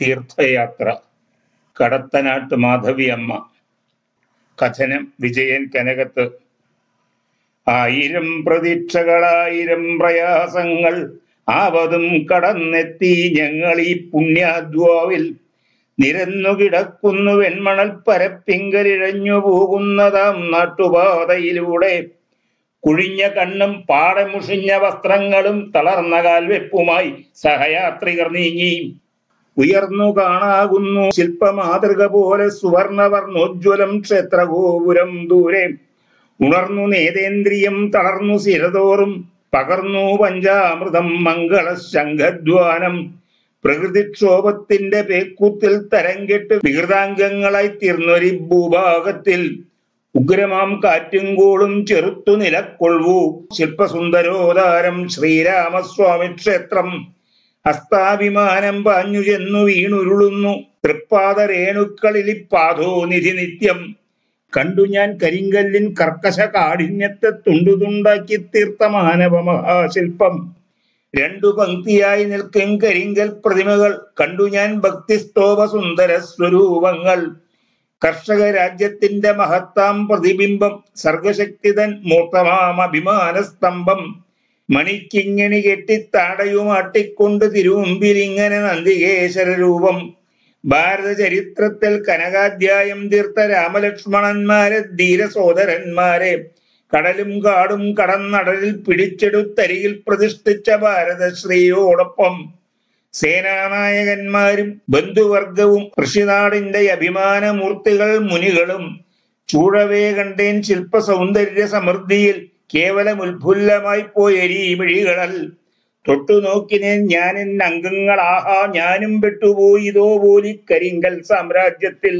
തീർത്ഥയാത്ര കടത്തനാട്ട് മാധവി അമ്മ കഥനം വിജയൻ കനകത്ത് ആയിരം പ്രതീക്ഷകളായിരം പ്രയാസങ്ങൾ ആവതും കടന്നെത്തി ഞങ്ങൾ ഈ പുണ്യാദ്വാവിൽ നിരന്നു കിടക്കുന്നു വെൺമണൽ പരപ്പിങ്കലിഴഞ്ഞു പോകുന്നതാം നാട്ടുപാതയിലൂടെ കുഴിഞ്ഞ കണ്ണും പാടമുഷിഞ്ഞ വസ്ത്രങ്ങളും തളർന്ന കാൽവെപ്പുമായി സഹയാത്രികർ നീങ്ങി ഉയർന്നു കാണാകുന്നു മാതൃക പോലെ സുവർണവർണോജ്വലം ക്ഷേത്രഗോപുരം ദൂരെ ഉണർന്നു നേതേന്ദ്രിയം തളർന്നു ശിരതോറും പകർന്നു പഞ്ചാമൃതം മംഗള ശംഖധ്വാനം പ്രകൃതിക്ഷോഭത്തിന്റെ പേക്കൂത്തിൽ തരംകെട്ട് വികൃതാംഗങ്ങളായി തീർന്നൊരു ഭൂഭാഗത്തിൽ ഉഗ്രമാം കൂളും ചെറുത്തു നിലക്കൊള്ളു ശില്പസുന്ദരോദാരം ശ്രീരാമസ്വാമി ക്ഷേത്രം ഹസ്താഭിമാനം പാഞ്ഞു ചെന്നു വീണുരുളുന്നു തൃപ്പാദ രേണുക്കളിലിപ്പാധോ നിധി നിത്യം കണ്ടു ഞാൻ കരിങ്കല്ലിൻ കർക്കശ കാഠിന്യത്തെ തുണ്ടുതുണ്ടാക്കി തീർത്ത മാനവ മഹാശില്പം രണ്ടു പങ്ക്തിയായി നിൽക്കും കരിങ്കൽ പ്രതിമകൾ കണ്ടു ഞാൻ ഭക്തിസ്തോഭ സുന്ദര സ്വരൂപങ്ങൾ കർഷക രാജ്യത്തിന്റെ മഹത്താം പ്രതിബിംബം സർഗശക്തിതൻ മൂർത്തമാം അഭിമാനസ്തംഭം മണിക്കിങ്ങനി കെട്ടി താടയുമാട്ടിക്കൊണ്ട് തിരുമുമ്പിലിങ്ങനെ നന്ദികേശ്വര രൂപം ഭാരത ചരിത്രത്തിൽ കനകാധ്യായം തീർത്ത രാമലക്ഷ്മണന്മാരെ ധീരസോദരന്മാരെ കടലും കാടും കടന്നടലിൽ പിടിച്ചെടുത്തരിയിൽ പ്രതിഷ്ഠിച്ച ഭാരതശ്രീയോടൊപ്പം സേനാനായകന്മാരും ബന്ധുവർഗവും കൃഷിനാടിന്റെ അഭിമാനമൂർത്തികൾ മുനികളും ചൂഴവേ കണ്ടേൻ ശില്പ സൗന്ദര്യ സമൃദ്ധിയിൽ കേവലം ഉത്ഫുല്ലമായി പോയരി മിഴികളൽ തൊട്ടു നോക്കിനേൻ ഞാൻ അംഗങ്ങളാഹാ ഞാനും പെട്ടുപോയി പോലി കരിങ്കൽ സാമ്രാജ്യത്തിൽ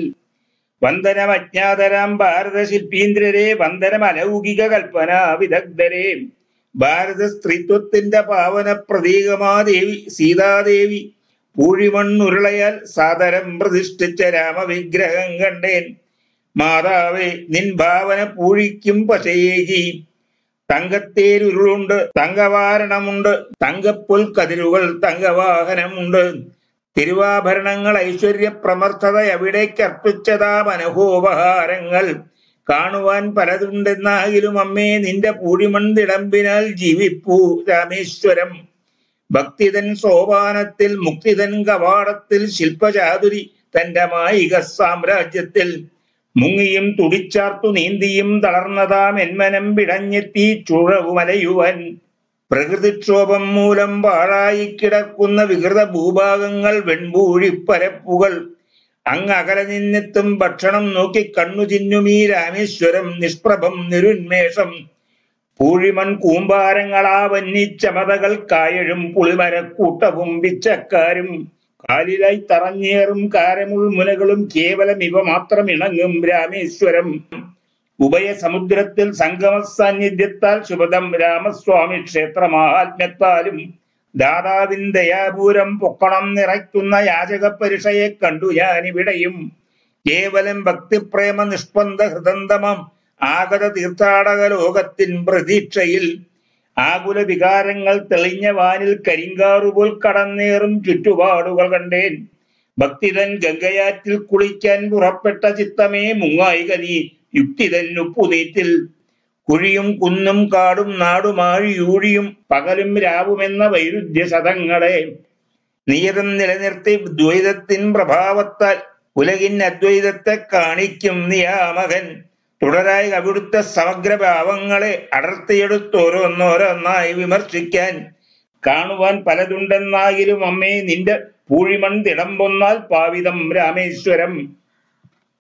വന്ദനം അജ്ഞാതരാം ഭാരത ശില്പീന്ദ്രരെ വന്ദനം അലൗകിക കൽപ്പന വിദഗ്ധരെ ഭാരത സ്ത്രീത്വത്തിന്റെ പാവന പ്രതീകമാദേവി സീതാദേവി പൂഴിമണ്ണുരുളയാൽ സാദരം പ്രതിഷ്ഠിച്ച രാമവിഗ്രഹം കണ്ടേൻ മാതാവേ നിൻ ഭാവന പൂഴിക്കും പശയേകി തങ്കത്തേരുരുളുണ്ട് തങ്കവാരണമുണ്ട് തങ്കപ്പുൽ കതിരുകൾ തങ്കവാഹനമുണ്ട് തിരുവാഭരണങ്ങൾ ഐശ്വര്യപ്രമർത്ഥത എവിടേക്ക് അർപ്പിച്ചതാ മനഹോപഹാരങ്ങൾ കാണുവാൻ പലതുണ്ടെന്നാകിലും അമ്മേ നിന്റെ പൂഴിമൺതിടമ്പിനാൽ ജീവിപ്പൂ രാമേശ്വരം ഭക്തിതൻ സോപാനത്തിൽ മുക്തിതൻ കവാടത്തിൽ ശില്പചാതുരി തന്റെ മായിക സാമ്രാജ്യത്തിൽ മുങ്ങിയും തുടിച്ചാർത്തു നീന്തിയും തളർന്നതാം എന്മനം പിടഞ്ഞെത്തി ചുഴവുമലയുവൻ പ്രകൃതിക്ഷോഭം മൂലം പാഴായി കിടക്കുന്ന വികൃത ഭൂഭാഗങ്ങൾ വെൺപൂഴിപ്പരപ്പുകൾ അങ്ങ് അകലെ നിന്നെത്തും ഭക്ഷണം നോക്കി കണ്ണു ചിന്നുമീ രാമേശ്വരം നിഷ്പ്രഭം നിരുന്മേഷം പൂഴിമൺ കൂമ്പാരങ്ങളാ വന്നി ചമതകൾ കായഴും പുളിമരക്കൂട്ടവും പിച്ചക്കാരും കാലിലായി തറഞ്ഞേറും കാരമുൾ മുനകളും കേവലം ഇവ മാത്രം ഇണങ്ങും രാമേശ്വരം ഉഭയസമുദ്രത്തിൽ സംഗമ സാന്നിധ്യത്താൽ ശുഭദം രാമസ്വാമി മഹാത്മ്യത്താലും ദാതാവിൻ ദയാപൂരം പൊക്കണം നിറയ്ക്കുന്ന യാചക പരിഷയെ കണ്ടു ഇവിടെയും കേവലം ഭക്തിപ്രേമ നിഷ്പന്ത ഹൃദന്തമം ആഗത തീർത്ഥാടക ലോകത്തിൻ പ്രതീക്ഷയിൽ ആകുല വികാരങ്ങൾ തെളിഞ്ഞ വാനിൽ കരിങ്കാറുപോൽ കടന്നേറും ചുറ്റുപാടുകൾ കണ്ടേൻ ഭക്തിതൻ ഗംഗയാറ്റിൽ കുളിക്കാൻ പുറപ്പെട്ട ചിത്തമേ മുങ്ങായിക നീ യുക്തിതൻ ഉപ്പുനീറ്റിൽ കുഴിയും കുന്നും കാടും നാടുമാഴിയൂഴിയും പകലും രാവുമെന്ന വൈരുദ്ധ്യ ശതങ്ങളെ നീതം നിലനിർത്തി ദ്വൈതത്തിൻ പ്രഭാവത്താൽ ഉലകിൻ അദ്വൈതത്തെ കാണിക്കും നിയാമകൻ തുടരായി അവിടുത്തെ സമഗ്രഭാവങ്ങളെ ഓരോന്നോരോന്നായി വിമർശിക്കാൻ കാണുവാൻ പലതുണ്ടെന്നാകിലും അമ്മേ നിന്റെ പൂഴിമൺ തിടം പാവിതം രാമേശ്വരം